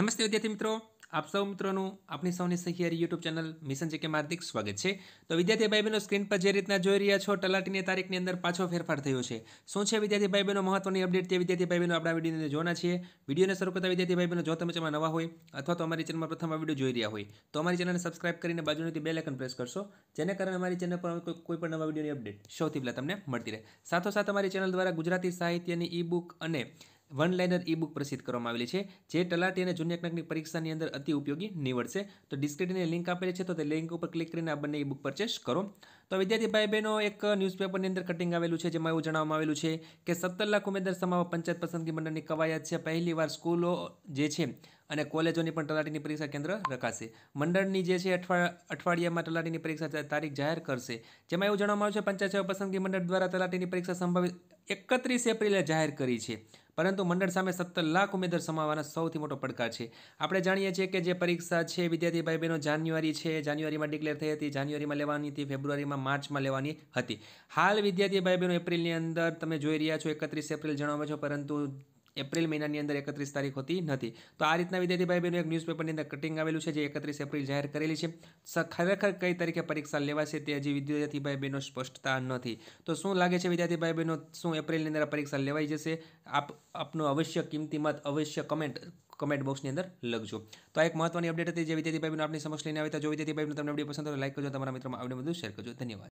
નમસ્તે વિદ્યાર્થી મિત્રો આપ સૌ મિત્રોનું આપણી સૌની સહિયારી યુટ્યુબ ચેનલ મિશન જેકે હાર્દિક સ્વાગત છે તો વિદ્યાર્થી ભાઈ બહેનો સ્ક્રીન પર જે રીતના જોઈ રહ્યા છો તલાટીની તારીખની અંદર પાછો ફેરફાર થયો છે શું છે વિદ્યાર્થી ભાઈ બહેનો મહત્વની અપડેટ તે વિદ્યાર્થી ભાઈ બહેનો આપણા વિડીયોને જોવાના છીએ વિડીયોને શરૂ કરતા વિદ્યાર્થી ભાઈ બહેનો જો તમે ચેમાં નવા હોય અથવા તો અમારી ચેનલમાં પ્રથમ આ વિડીયો જોઈ રહ્યા હોય તો અમારી ચેનલને સબસ્ક્રાઇબ કરીને બાજુની બે લાઇકન પ્રેસ કરશો જેને કારણે અમારી ચેનલ પર કોઈ પણ નવા વિડીયોની અપડેટ સૌથી પહેલાં તમને મળતી રહે સાથોસાથ અમારી ચેનલ દ્વારા ગુજરાતી સાહિત્યની ઈ બુક અને વન લાઇનર ઈ બુક પ્રસિદ્ધ કરવામાં આવેલી છે જે તલાટી અને જુનિયર ક્લાર્કની પરીક્ષાની અંદર અતિ ઉપયોગી નીવડશે તો ડિસ્ક્રિપ્શનની લિંક આપેલી છે તો તે લિંક ઉપર ક્લિક કરીને આ બંને ઈ બુક પરચેસ કરો તો વિદ્યાર્થી ભાઈ બહેનો એક ન્યૂઝપેપરની અંદર કટિંગ આવેલું છે જેમાં એવું જણાવવામાં આવેલું છે કે સત્તર લાખ ઉમેદવાર સમાવવા પંચાયત પસંદગી મંડળની કવાયત છે પહેલીવાર સ્કૂલો જે છે અને કોલેજોની પણ તલાટીની પરીક્ષા કેન્દ્ર રખાશે મંડળની જે છે અઠવાડિયામાં તલાટીની પરીક્ષા તારીખ જાહેર કરશે જેમાં એવું જણાવવામાં આવ્યું છે પંચાયત પસંદગી મંડળ દ્વારા તલાટીની પરીક્ષા સંભવિત એકત્રીસ એપ્રિલે જાહેર કરી છે પરંતુ મંડળ સામે સત્તર લાખ ઉમેદવાર સમાવવાનો સૌથી મોટો પડકાર છે આપણે જાણીએ છીએ કે જે પરીક્ષા છે વિદ્યાર્થી ભાઈ બહેનો જાન્યુઆરી છે જાન્યુઆરીમાં ડિક્લેર થઈ હતી જાન્યુઆરીમાં લેવાની હતી ફેબ્રુઆરીમાં હજારમાં માર્ચમાં લેવાની હતી હાલ વિદ્યાર્થી ભાઈ બહેનો એપ્રિલની અંદર તમે જોઈ રહ્યા છો એકત્રીસ એપ્રિલ જણાવે છો પરંતુ એપ્રિલ મહિનાની અંદર એકત્રીસ તારીખ હોતી નથી તો આ રીતના વિદ્યાર્થી ભાઈ બહેનો એક ન્યૂઝપેપરની અંદર કટિંગ આવેલું છે જે એકત્રીસ એપ્રિલ જાહેર કરેલી છે ખરેખર કઈ તરીકે પરીક્ષા લેવાશે તે હજી વિદ્યાર્થી ભાઈ બહેનો સ્પષ્ટતા નથી તો શું લાગે છે વિદ્યાર્થી ભાઈ બહેનો શું એપ્રિલની અંદર પરીક્ષા લેવાઈ જશે આપ આપનો અવશ્ય કિંમતી મત અવશ્ય કમેન્ટ કમેન્ટ બોક્સની અંદર લખજો તો આ એક મહત્વની અપડેટ હતી જે વિદ્યાર્થી ભાઈનો આપની સમક્ષ લઈને આવ્યા જો વિદ્યાર્થી ભાઈનો તમને વિડીયો પસંદ હોય લાઈક કરજો તમારા મિત્રોમાં આવડે બધું શેર કરજો ધન્યવાદ